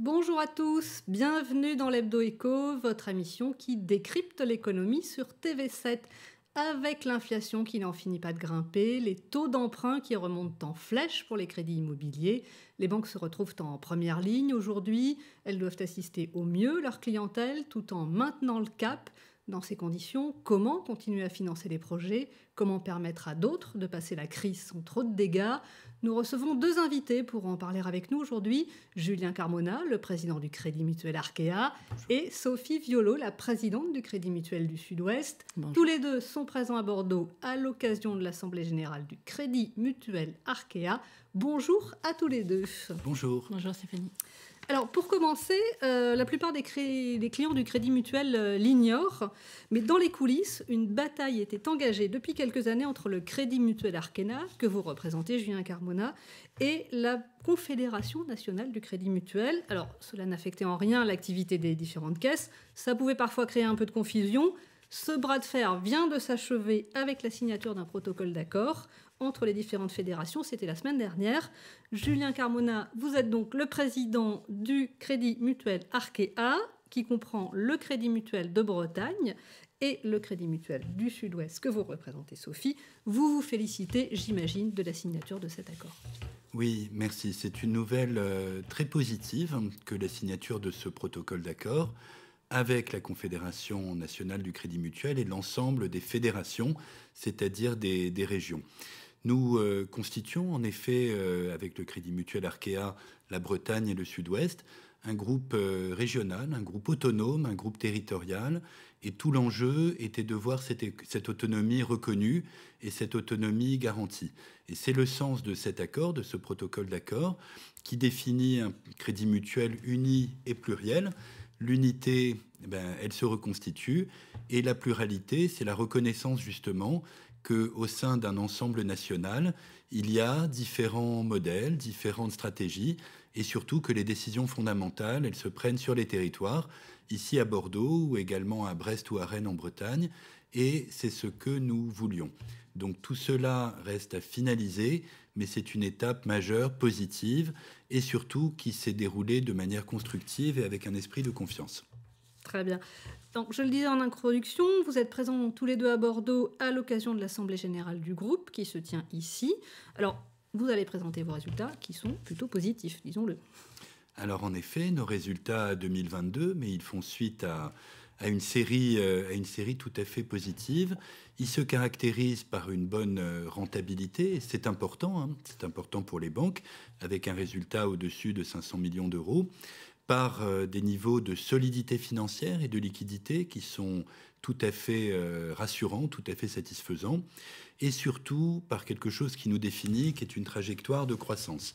Bonjour à tous, bienvenue dans l'Hebdo Eco, votre émission qui décrypte l'économie sur TV7. Avec l'inflation qui n'en finit pas de grimper, les taux d'emprunt qui remontent en flèche pour les crédits immobiliers, les banques se retrouvent en première ligne aujourd'hui, elles doivent assister au mieux leur clientèle tout en maintenant le cap dans ces conditions, comment continuer à financer les projets Comment permettre à d'autres de passer la crise sans trop de dégâts Nous recevons deux invités pour en parler avec nous aujourd'hui. Julien Carmona, le président du Crédit Mutuel Arkea, et Sophie Violo, la présidente du Crédit Mutuel du Sud-Ouest. Tous les deux sont présents à Bordeaux à l'occasion de l'Assemblée générale du Crédit Mutuel Arkea. Bonjour à tous les deux. Bonjour. Bonjour Stéphanie. Alors, pour commencer, euh, la plupart des, clients du Crédit Mutuel euh, l'ignorent, mais dans les coulisses, une bataille était engagée depuis quelques années entre le Crédit Mutuel Arkena, que vous représentez, Julien Carmona, et la Confédération nationale du Crédit Mutuel. Alors, cela n'affectait en rien l'activité des différentes caisses, ça pouvait parfois créer un peu de confusion. Ce bras de fer vient de s'achever avec la signature d'un protocole d'accord entre les différentes fédérations. C'était la semaine dernière. Julien Carmona, vous êtes donc le président du Crédit Mutuel Arkea, qui comprend le Crédit Mutuel de Bretagne et le Crédit Mutuel du Sud-Ouest que vous représentez, Sophie. Vous vous félicitez, j'imagine, de la signature de cet accord. Oui, merci. C'est une nouvelle euh, très positive que la signature de ce protocole d'accord avec la Confédération nationale du Crédit Mutuel et l'ensemble des fédérations, c'est-à-dire des, des régions. Nous euh, constituons en effet, euh, avec le Crédit Mutuel Arkea, la Bretagne et le Sud-Ouest, un groupe euh, régional, un groupe autonome, un groupe territorial, et tout l'enjeu était de voir cette, autonomie reconnue et cette autonomie garantie. Et c'est le sens de cet accord, de ce protocole d'accord, qui définit un crédit mutuel uni et pluriel. L'unité, eh ben, elle se reconstitue, et la pluralité, c'est la reconnaissance justement qu'au sein d'un ensemble national, il y a différents modèles, différentes stratégies, et surtout que les décisions fondamentales, elles se prennent sur les territoires, ici à Bordeaux ou également à Brest ou à Rennes en Bretagne, et c'est ce que nous voulions. Donc tout cela reste à finaliser, mais c'est une étape majeure, positive, et surtout qui s'est déroulée de manière constructive et avec un esprit de confiance. Très bien. Donc, je le disais en introduction, vous êtes présents tous les deux à Bordeaux à l'occasion de l'Assemblée générale du groupe qui se tient ici. Alors, vous allez présenter vos résultats qui sont plutôt positifs, disons-le. Alors, en effet, nos résultats 2022, mais ils font suite à, une série, euh, à une série tout à fait positive. Ils se caractérisent par une bonne euh, rentabilité, c'est important, hein. c'est important pour les banques, avec un résultat au-dessus de 500 millions d'euros par euh, des niveaux de solidité financière et de liquidité qui sont tout à fait euh, rassurants, tout à fait satisfaisants, et surtout par quelque chose qui nous définit, qui est une trajectoire de croissance.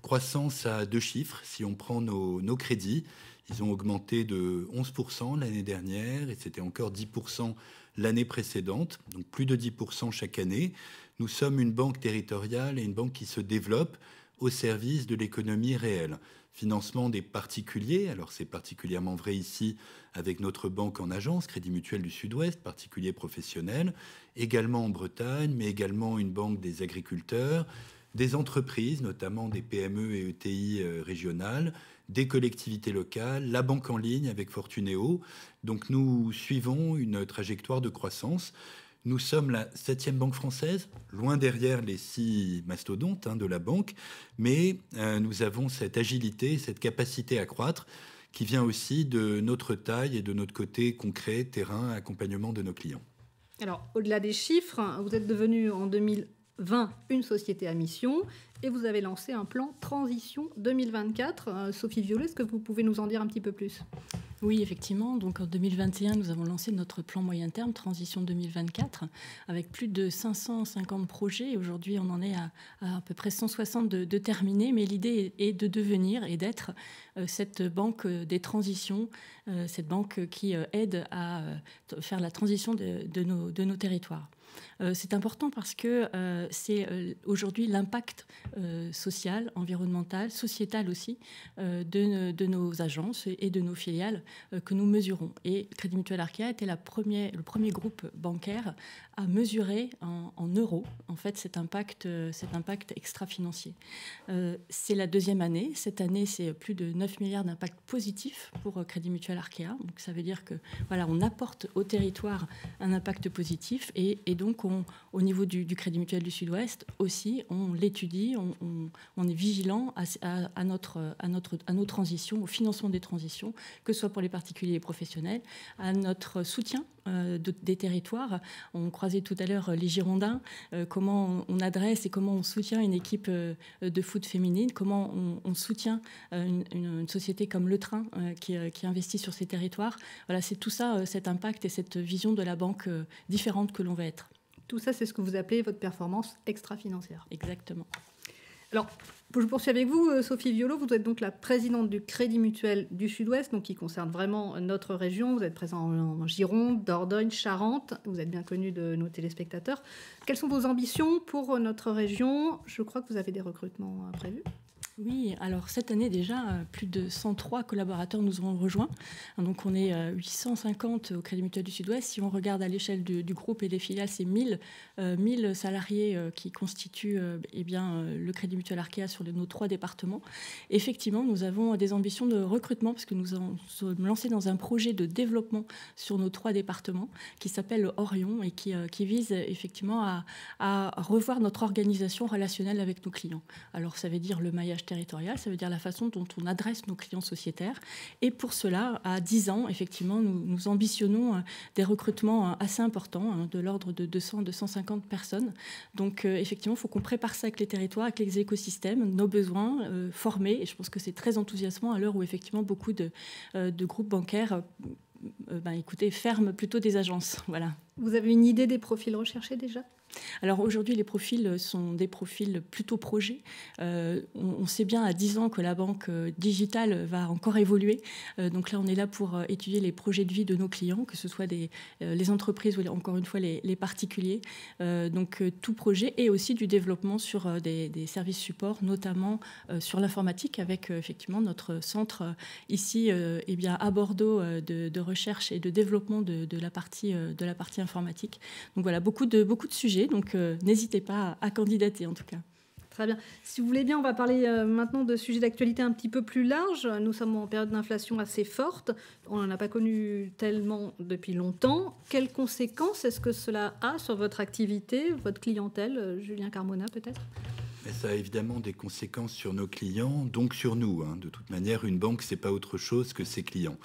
Croissance à deux chiffres, si on prend nos, crédits, ils ont augmenté de 11% l'année dernière et c'était encore 10% l'année précédente, donc plus de 10% chaque année. Nous sommes une banque territoriale et une banque qui se développe au service de l'économie réelle financement des particuliers. Alors c'est particulièrement vrai ici avec notre banque en agence, Crédit Mutuel du Sud-Ouest, particulier professionnel, également en Bretagne, mais également une banque des agriculteurs, des entreprises, notamment des PME et ETI euh, régionales, des collectivités locales, la banque en ligne avec Fortuneo. Donc nous suivons une trajectoire de croissance nous sommes la septième banque française, loin derrière les six mastodontes hein, de la banque, mais euh, nous avons cette agilité, cette capacité à croître qui vient aussi de notre taille et de notre côté concret, terrain, accompagnement de nos clients. Alors, au-delà des chiffres, hein, vous êtes devenu en 2020 une société à mission et vous avez lancé un plan Transition 2024. Euh, Sophie Violet, est-ce que vous pouvez nous en dire un petit peu plus oui, effectivement. Donc en 2021, nous avons lancé notre plan moyen terme Transition 2024 avec plus de 550 projets. Aujourd'hui, on en est à, à, peu près 160 de, de terminés, mais l'idée est de devenir et d'être euh, cette banque des transitions, euh, cette banque qui aide à faire la transition de, nos, de nos territoires. Euh, c'est important parce que euh, c'est euh, aujourd'hui l'impact social, environnemental, sociétal aussi de, nos agences et de nos filiales que nous mesurons. Et Crédit Mutuel Arkea était la le premier groupe bancaire à mesurer en, euros en fait cet impact, cet impact extra-financier. c'est la deuxième année. Cette année, c'est plus de 9 milliards d'impact positif pour Crédit Mutuel Arkea. Donc ça veut dire que voilà, on apporte au territoire un impact positif et donc on au niveau du, Crédit Mutuel du Sud-Ouest aussi, on l'étudie, on, est vigilant à, notre, à, nos transitions, au financement des transitions, que ce soit pour les particuliers et professionnels, à notre soutien euh, des territoires. On croisait tout à l'heure euh, les Girondins, euh, comment on, adresse et comment on soutient une équipe de foot féminine, comment on, soutient une, société comme Le Train qui, qui, investit sur ces territoires. Voilà, c'est tout ça, cet impact et cette vision de la banque différente que l'on va être. Tout ça, c'est ce que vous appelez votre performance extra-financière. Exactement. Alors, je poursuis avec vous, euh, Sophie Violo. Vous êtes donc la présidente du Crédit Mutuel du Sud-Ouest, donc qui concerne vraiment notre région. Vous êtes présent en Gironde, Dordogne, Charente. Vous êtes bien connue de nos téléspectateurs. Quelles sont vos ambitions pour euh, notre région Je crois que vous avez des recrutements euh, prévus. Oui, alors cette année déjà, euh, plus de 103 collaborateurs nous ont rejoints. Hein, donc on est 850 euh, au Crédit Mutuel du Sud-Ouest. Si on regarde à l'échelle du, groupe et des filiales, c'est 1000, euh, salariés qui constituent eh bien, le Crédit Mutuel Arkea sur nos trois départements. Effectivement, nous avons des ambitions de recrutement parce que nous sommes lancés dans un projet de développement sur nos trois départements qui s'appelle Orion et qui, vise effectivement à, à revoir notre organisation relationnelle avec nos clients. Alors ça veut dire le maillage territorial, ça veut dire la façon dont on adresse nos clients sociétaires. Et pour cela, à 10 ans, effectivement, nous, ambitionnons euh, des recrutements euh, assez importants, hein, de l'ordre de 200-250 personnes. Donc euh, effectivement, il faut qu'on prépare ça avec les territoires, avec les écosystèmes, nos besoins, formés. Et je pense que c'est très enthousiasmant à l'heure où effectivement beaucoup de, groupes bancaires ben, écoutez, ferme plutôt des agences. Voilà. Vous avez une idée des profils recherchés déjà alors aujourd'hui, les profils sont des profils plutôt projets. Euh, on, sait bien à 10 ans que la banque euh, digitale va encore évoluer. Euh, donc là, on est là pour étudier les projets de vie de nos clients, que ce soit les entreprises ou encore une fois les, particuliers. donc tout projet et aussi du développement sur des, services supports, notamment sur l'informatique, avec effectivement notre centre ici eh bien, à Bordeaux de, recherche et de développement de, la partie, de la partie informatique. Donc voilà, beaucoup beaucoup de sujets donc euh, n'hésitez pas à, candidater en tout cas. Très bien. Si vous voulez bien, on va parler euh, maintenant de sujets d'actualité un petit peu plus large. Nous sommes en période d'inflation assez forte. On n'en a pas connu tellement depuis longtemps. Quelles conséquences est-ce que cela a sur votre activité, votre clientèle euh, Julien Carmona, peut-être ça a évidemment des conséquences sur nos clients, donc sur nous. Hein. De toute manière, une banque, n'est pas autre chose que ses clients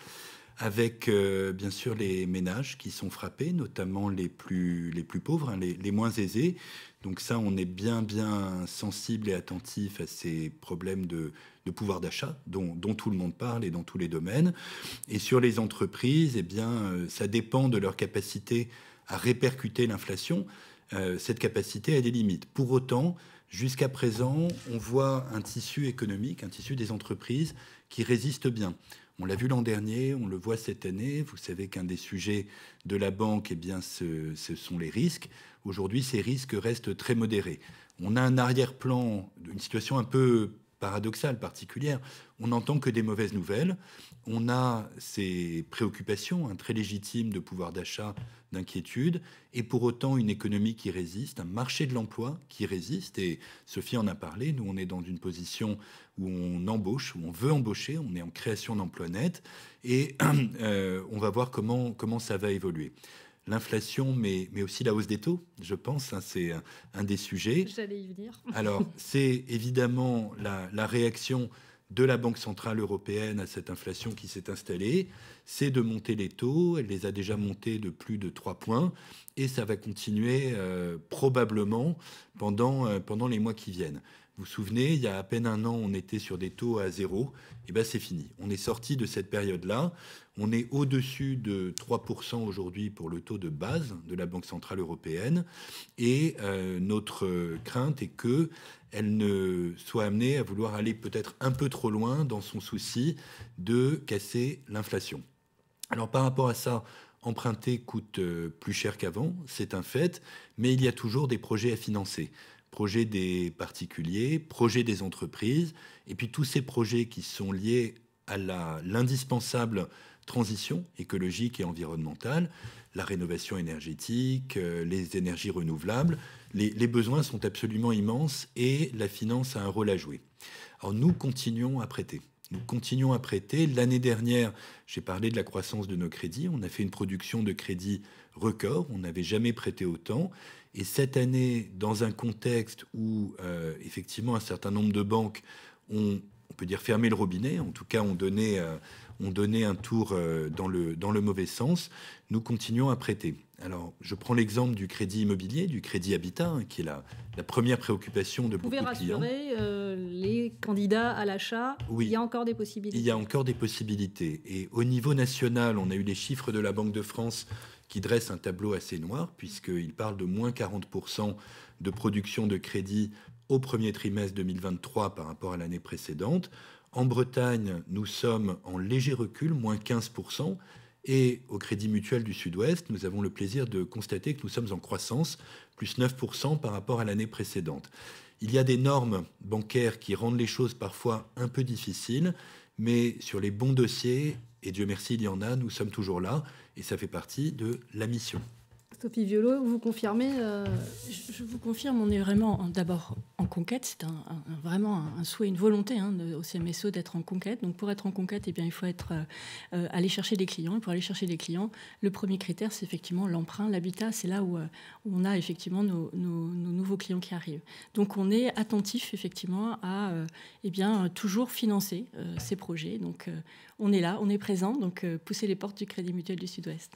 avec euh, bien sûr les ménages qui sont frappés, notamment les plus, les plus pauvres, hein, les, les, moins aisés. Donc ça, on est bien bien sensible et attentif à ces problèmes de, de pouvoir d'achat dont, dont, tout le monde parle et dans tous les domaines. Et sur les entreprises, eh bien, euh, ça dépend de leur capacité à répercuter l'inflation. Euh, cette capacité a des limites. Pour autant, jusqu'à présent, on voit un tissu économique, un tissu des entreprises qui résiste bien. On l'a vu l'an dernier, on le voit cette année. Vous savez qu'un des sujets de la banque, eh bien, ce, ce sont les risques. Aujourd'hui, ces risques restent très modérés. On a un arrière-plan, une situation un peu paradoxale, particulière. On n'entend que des mauvaises nouvelles. On a ces préoccupations un hein, très légitime de pouvoir d'achat, d'inquiétude, et pour autant une économie qui résiste, un marché de l'emploi qui résiste. Et Sophie en a parlé. Nous, on est dans une position où on embauche, où on veut embaucher. On est en création d'emplois nets, et euh, on va voir comment comment ça va évoluer l'inflation, mais, mais aussi la hausse des taux, je pense. Hein, c'est un, des sujets. J'allais y venir. Alors, c'est évidemment la, réaction de la Banque centrale européenne à cette inflation qui s'est installée, c'est de monter les taux. Elle les a déjà montés de plus de 3 points et ça va continuer euh, probablement pendant, euh, pendant les mois qui viennent. Vous vous souvenez, il y a à peine un an, on était sur des taux à zéro. Et eh ben c'est fini. On est sorti de cette période-là. On est au-dessus de 3% aujourd'hui pour le taux de base de la Banque Centrale Européenne. Et euh, notre euh, crainte est que elle ne soit amenée à vouloir aller peut-être un peu trop loin dans son souci de casser l'inflation. Alors par rapport à ça, emprunter coûte euh, plus cher qu'avant, c'est un fait, mais il y a toujours des projets à financer projets des particuliers, projets des entreprises, et puis tous ces projets qui sont liés à l'indispensable transition écologique et environnementale, la rénovation énergétique, euh, les énergies renouvelables. Les, les, besoins sont absolument immenses et la finance a un rôle à jouer. Alors nous continuons à prêter. Nous continuons à prêter. L'année dernière, j'ai parlé de la croissance de nos crédits. On a fait une production de crédits record. On n'avait jamais prêté autant. Et cette année, dans un contexte où euh, effectivement un certain nombre de banques ont, on peut dire, fermé le robinet, en tout cas ont donné... Euh, ont donné un tour euh, dans le, dans le mauvais sens, nous continuons à prêter. Alors, je prends l'exemple du crédit immobilier, du crédit habitat, hein, qui est la, la, première préoccupation de beaucoup de clients. Vous pouvez rassurer euh, les candidats à l'achat Oui. Il y a encore des possibilités. Il y a encore des possibilités. Et au niveau national, on a eu les chiffres de la Banque de France qui dressent un tableau assez noir, puisqu'il parle de moins 40% de production de crédit au premier trimestre 2023 par rapport à l'année précédente. En Bretagne, nous sommes en léger recul, moins 15%. Et au Crédit Mutuel du Sud-Ouest, nous avons le plaisir de constater que nous sommes en croissance, plus 9% par rapport à l'année précédente. Il y a des normes bancaires qui rendent les choses parfois un peu difficiles, mais sur les bons dossiers, et Dieu merci, il y en a, nous sommes toujours là, et ça fait partie de la mission. Sophie Violo, vous confirmez euh, je, vous confirme, on est vraiment d'abord en conquête. C'est vraiment un, souhait, une volonté hein, au CMSO d'être en conquête. Donc pour être en conquête, eh bien, il faut être, euh, euh, aller chercher des clients. Et pour aller chercher des clients, le premier critère, c'est effectivement l'emprunt, l'habitat. C'est là où, on a effectivement nos, nouveaux clients qui arrivent. Donc on est attentif effectivement à eh bien, toujours financer ces projets. Donc on est là, on est présent. Donc pousser les portes du Crédit Mutuel du Sud-Ouest.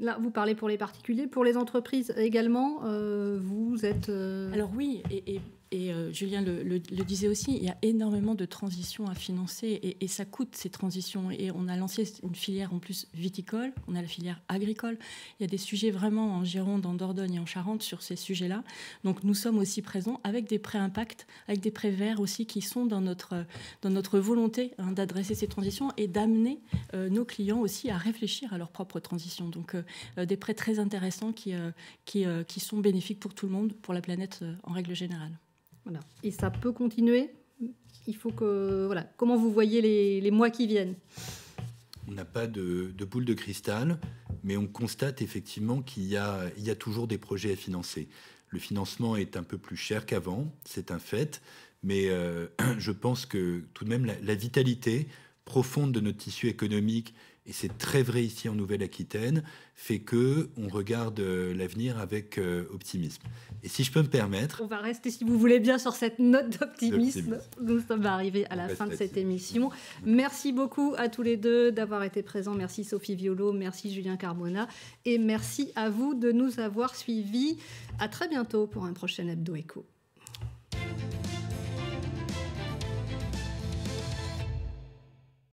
Là, vous parlez pour les particuliers. Pour les entreprises également, euh, vous êtes... Euh, Alors oui, et et euh, Julien le, disait aussi, il y a énormément de transitions à financer et, ça coûte ces transitions. Et on a lancé une filière en plus viticole, on a la filière agricole. Il y a des sujets vraiment en Gironde, en Dordogne et en Charente sur ces sujets-là. Donc nous sommes aussi présents avec des prêts impact, avec des prêts verts aussi qui sont dans notre, dans notre volonté hein, d'adresser ces transitions et d'amener euh, nos clients aussi à réfléchir à leur propre transition. Donc euh, des prêts très intéressants qui, qui sont bénéfiques pour tout le monde, pour la planète en règle générale. Et ça peut continuer. Il faut que Comment vous voyez les, mois qui viennent On n'a pas de, boule de cristal, mais on constate effectivement qu'il y a, toujours des projets à financer. Le financement est un peu plus cher qu'avant, c'est un fait, mais euh, je pense que tout de même la, la vitalité profonde de notre tissu économique et c'est très vrai ici en Nouvelle-Aquitaine, fait que on regarde euh, l'avenir avec euh, optimisme. Et si je peux me permettre, on va rester, si vous voulez bien, sur cette note d'optimisme. Nous sommes arrivés à la fin de cette émission. Merci beaucoup à tous les deux d'avoir été présents. Merci Sophie Violo, merci Julien Carbona, et merci à vous de nous avoir suivis. À très bientôt pour un prochain hebdo écho.